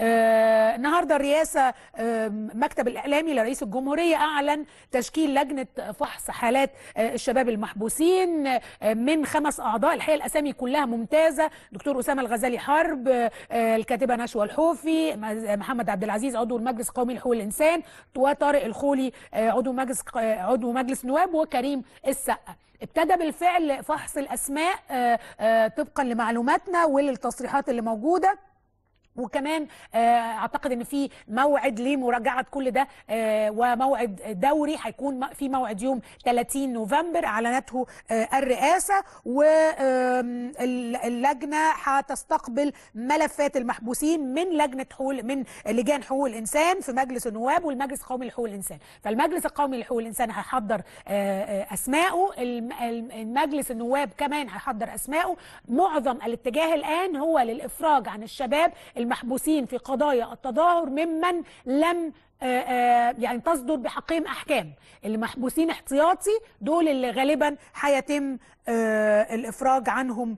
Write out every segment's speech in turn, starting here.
آه، النهارده الرئاسه آه، مكتب الاعلامي لرئيس الجمهوريه اعلن تشكيل لجنه فحص حالات آه، الشباب المحبوسين من خمس اعضاء الحقيقه الاسامي كلها ممتازه دكتور اسامه الغزالي حرب الكاتبه نشوى الحوفي محمد عبد العزيز عضو المجلس القومي لحقوق الانسان وطارق الخولي عضو مجلس عضو مجلس نواب وكريم السقا ابتدى بالفعل فحص الاسماء طبقا لمعلوماتنا وللتصريحات اللي موجوده وكمان آه، اعتقد ان في موعد لمراجعه كل ده آه، وموعد دوري هيكون في موعد يوم 30 نوفمبر اعلنته آه، الرئاسه واللجنه هتستقبل ملفات المحبوسين من لجنه حقوق من لجان حقوق الانسان في مجلس النواب والمجلس القومي لحقوق الانسان فالمجلس القومي لحقوق الانسان هيحضر اسمائه المجلس النواب كمان هيحضر اسمائه معظم الاتجاه الان هو للافراج عن الشباب المحبوسين في قضايا التظاهر ممن لم آه، آه، يعني تصدر بحقهم احكام اللي محبوسين احتياطي دول اللي غالبا هيتم آه، الافراج عنهم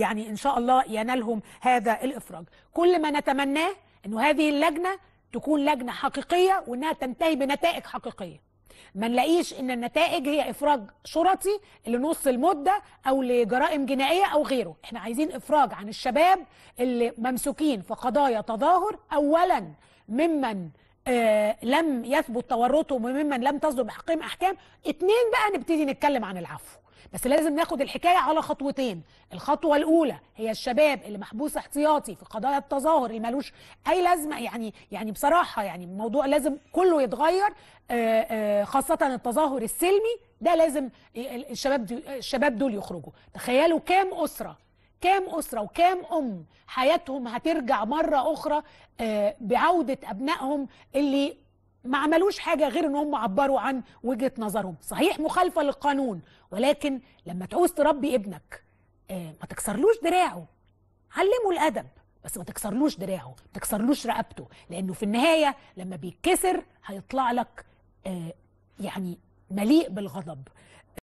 يعني ان شاء الله ينالهم هذا الافراج كل ما نتمناه انه هذه اللجنه تكون لجنه حقيقيه وانها تنتهي بنتائج حقيقيه ما نلاقيش ان النتائج هي افراج شرطي لنص المده او لجرائم جنائيه او غيره احنا عايزين افراج عن الشباب اللي ممسوكين في قضايا تظاهر اولا ممن آه، لم يثبت تورطه وممن لم تصدر بحقهم احكام اتنين بقى نبتدي نتكلم عن العفو بس لازم ناخد الحكايه على خطوتين الخطوه الاولى هي الشباب اللي محبوس احتياطي في قضايا التظاهر اللي ملوش اي لازمه يعني يعني بصراحه يعني الموضوع لازم كله يتغير آه، آه، خاصه التظاهر السلمي ده لازم الشباب الشباب دول يخرجوا تخيلوا كام اسره كام أسرة وكام أم حياتهم هترجع مرة أخرى آه، بعودة أبنائهم اللي ما عملوش حاجة غير ان هم عبروا عن وجهة نظرهم صحيح مخالفة للقانون ولكن لما تعوز تربي ابنك آه، ما تكسرلوش دراعه علمه الأدب بس ما تكسرلوش دراعه ما تكسرلوش رقبته لأنه في النهاية لما بيتكسر هيطلع لك آه، يعني مليء بالغضب